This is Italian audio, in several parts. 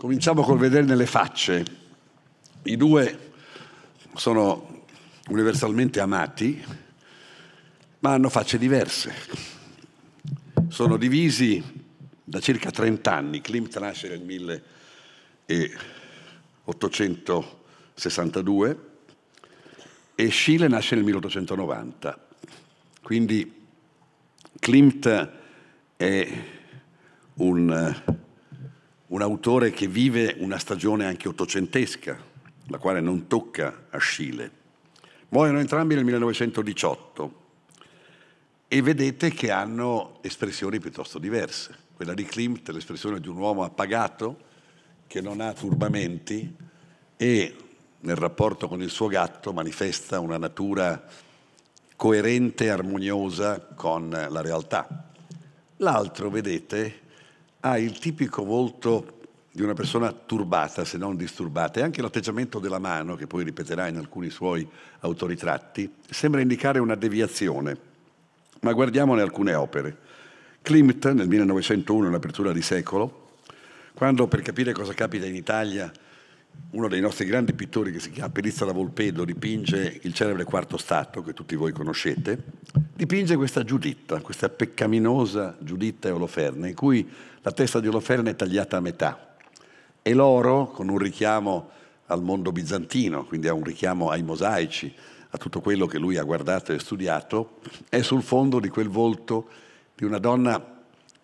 Cominciamo col vedere nelle facce. I due sono universalmente amati, ma hanno facce diverse. Sono divisi da circa 30 anni. Klimt nasce nel 1862 e Schiele nasce nel 1890. Quindi Klimt è un un autore che vive una stagione anche ottocentesca, la quale non tocca Ascile. Muoiono entrambi nel 1918 e vedete che hanno espressioni piuttosto diverse. Quella di Klimt è l'espressione di un uomo appagato che non ha turbamenti e nel rapporto con il suo gatto manifesta una natura coerente e armoniosa con la realtà. L'altro, vedete, ha ah, il tipico volto di una persona turbata, se non disturbata, e anche l'atteggiamento della mano, che poi ripeterà in alcuni suoi autoritratti, sembra indicare una deviazione. Ma guardiamone alcune opere. Klimt, nel 1901, in apertura di secolo, quando per capire cosa capita in Italia uno dei nostri grandi pittori che si chiama Perizza da Volpedo dipinge il celebre quarto stato che tutti voi conoscete, dipinge questa Giuditta, questa peccaminosa Giuditta e Oloferne, in cui la testa di Oloferne è tagliata a metà e l'oro, con un richiamo al mondo bizantino, quindi a un richiamo ai mosaici, a tutto quello che lui ha guardato e studiato, è sul fondo di quel volto di una donna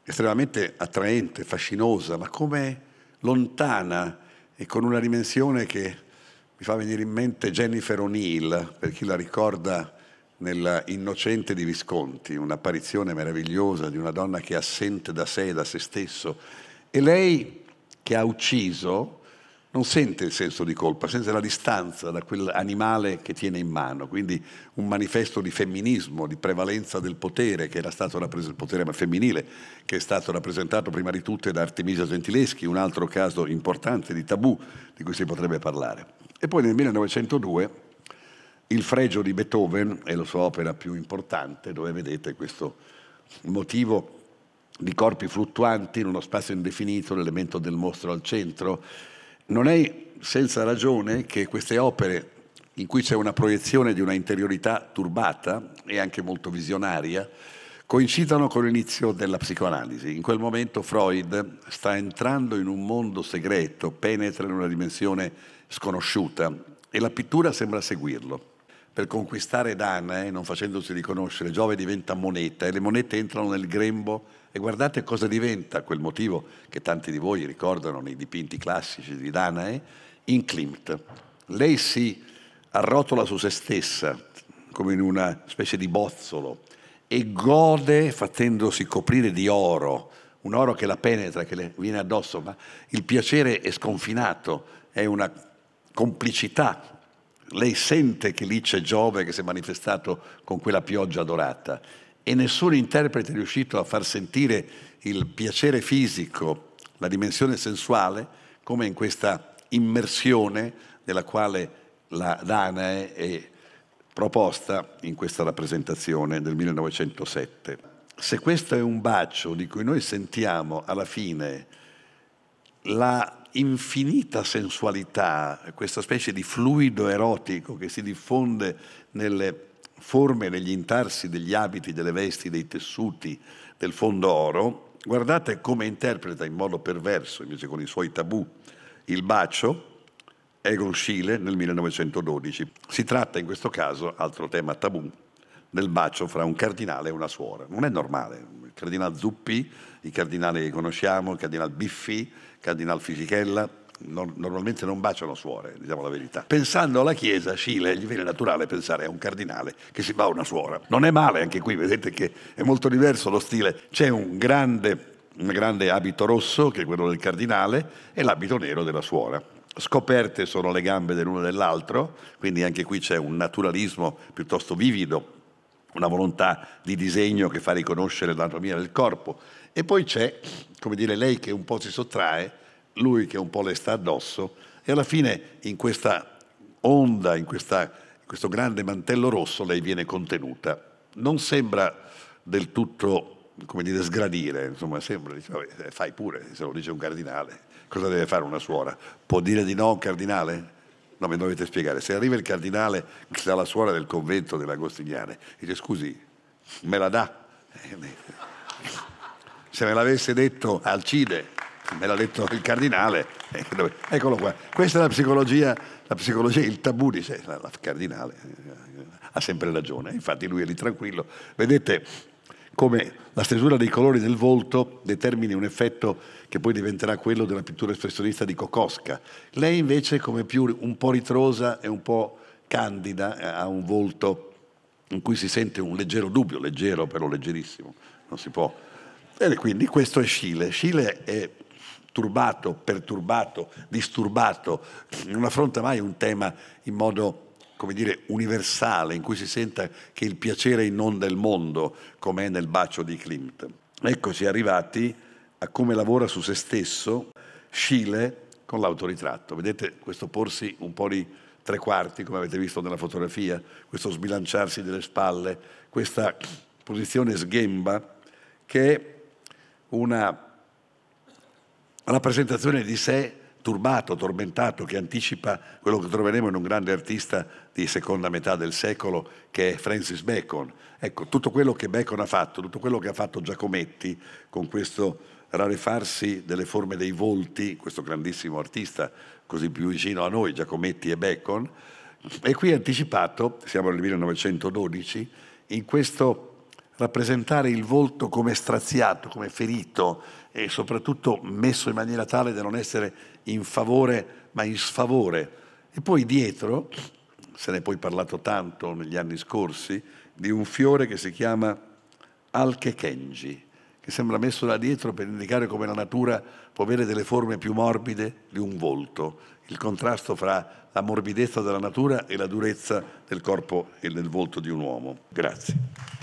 estremamente attraente, fascinosa, ma come lontana, e con una dimensione che mi fa venire in mente Jennifer O'Neill, per chi la ricorda nella Innocente di Visconti, un'apparizione meravigliosa di una donna che è assente da sé e da se stesso. E lei che ha ucciso, non sente il senso di colpa, sente la distanza da quell'animale che tiene in mano, quindi un manifesto di femminismo, di prevalenza del potere, che era stato rappres- il potere femminile, che è stato rappresentato prima di tutte da Artemisia Gentileschi, un altro caso importante di tabù di cui si potrebbe parlare. E poi nel 1902 il fregio di Beethoven è la sua opera più importante, dove vedete questo motivo di corpi fluttuanti in uno spazio indefinito, l'elemento del mostro al centro, non è senza ragione che queste opere, in cui c'è una proiezione di una interiorità turbata e anche molto visionaria, coincidano con l'inizio della psicoanalisi. In quel momento Freud sta entrando in un mondo segreto, penetra in una dimensione sconosciuta e la pittura sembra seguirlo per conquistare Danae, eh, non facendosi riconoscere, Giove diventa moneta e le monete entrano nel grembo e guardate cosa diventa quel motivo che tanti di voi ricordano nei dipinti classici di Danae, eh, in Klimt. Lei si arrotola su se stessa, come in una specie di bozzolo, e gode facendosi coprire di oro, un oro che la penetra, che le viene addosso, ma il piacere è sconfinato, è una complicità lei sente che lì c'è Giove che si è manifestato con quella pioggia dorata e nessun interprete è riuscito a far sentire il piacere fisico, la dimensione sensuale, come in questa immersione della quale la Danae è proposta in questa rappresentazione del 1907. Se questo è un bacio di cui noi sentiamo alla fine la infinita sensualità, questa specie di fluido erotico che si diffonde nelle forme, negli intarsi degli abiti, delle vesti, dei tessuti, del fondo oro, guardate come interpreta in modo perverso, invece con i suoi tabù, il bacio, Egon Schiele nel 1912. Si tratta in questo caso, altro tema tabù, del bacio fra un cardinale e una suora. Non è normale. Il cardinale Zuppi, i cardinali che conosciamo, il cardinale Biffi, il cardinale Fisichella, non, normalmente non baciano suore, diciamo la verità. Pensando alla Chiesa, Cile, gli viene naturale pensare a un cardinale che si fa una suora. Non è male anche qui, vedete che è molto diverso lo stile. C'è un grande, un grande abito rosso, che è quello del cardinale, e l'abito nero della suora. Scoperte sono le gambe dell'uno e dell'altro, quindi anche qui c'è un naturalismo piuttosto vivido una volontà di disegno che fa riconoscere l'anatomia del corpo. E poi c'è, come dire, lei che un po' si sottrae, lui che un po' le sta addosso, e alla fine in questa onda, in, questa, in questo grande mantello rosso, lei viene contenuta. Non sembra del tutto, come dire, sgradire, insomma, sembra, dice, vabbè, fai pure, se lo dice un cardinale, cosa deve fare una suora? Può dire di no un cardinale? No, mi dovete spiegare. Se arriva il cardinale dalla suora del convento dell'Agostiniane, dice scusi, me la dà? Eh, se me l'avesse detto Alcide, me l'ha detto il cardinale, eh, eccolo qua. Questa è la psicologia, la psicologia il tabù dice, il cardinale ha sempre ragione, eh, infatti lui è lì tranquillo. Vedete, come la stesura dei colori del volto determini un effetto che poi diventerà quello della pittura espressionista di Kokoska. Lei invece, come più un po' ritrosa e un po' candida, eh, ha un volto in cui si sente un leggero dubbio, leggero però leggerissimo, non si può. E quindi questo è Scile. Scile è turbato, perturbato, disturbato, non affronta mai un tema in modo come dire, universale, in cui si senta che il piacere inonda del mondo, come è nel bacio di Klimt. Ecco, si è arrivati a come lavora su se stesso Schiele con l'autoritratto. Vedete questo porsi un po' di tre quarti, come avete visto nella fotografia, questo sbilanciarsi delle spalle, questa posizione sghemba che è una rappresentazione di sé turbato, tormentato, che anticipa quello che troveremo in un grande artista di seconda metà del secolo che è Francis Bacon. Ecco, tutto quello che Bacon ha fatto, tutto quello che ha fatto Giacometti con questo rarefarsi delle forme dei volti, questo grandissimo artista così più vicino a noi, Giacometti e Bacon, è qui anticipato, siamo nel 1912, in questo rappresentare il volto come straziato, come ferito, e soprattutto messo in maniera tale da non essere in favore ma in sfavore. E poi dietro, se ne è poi parlato tanto negli anni scorsi, di un fiore che si chiama Alkekenji, che sembra messo là dietro per indicare come la natura può avere delle forme più morbide di un volto, il contrasto fra la morbidezza della natura e la durezza del corpo e del volto di un uomo. Grazie.